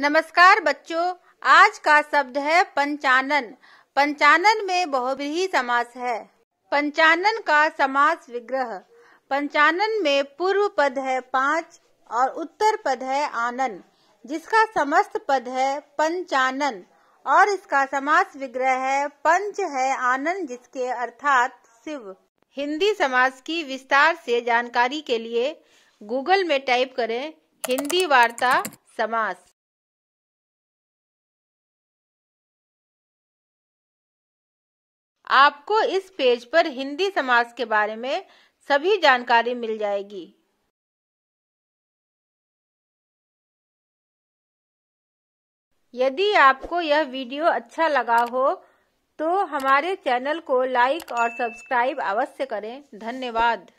नमस्कार बच्चों आज का शब्द है पंचानन पंचानन में बहुब्रीही समास है पंचानन का समास विग्रह पंचानन में पूर्व पद है पांच और उत्तर पद है आनन जिसका समस्त पद है पंचानन और इसका समास विग्रह है पंच है आनन जिसके अर्थात शिव हिंदी समास की विस्तार से जानकारी के लिए गूगल में टाइप करें हिंदी वार्ता समास आपको इस पेज पर हिंदी समाज के बारे में सभी जानकारी मिल जाएगी यदि आपको यह वीडियो अच्छा लगा हो तो हमारे चैनल को लाइक और सब्सक्राइब अवश्य करें धन्यवाद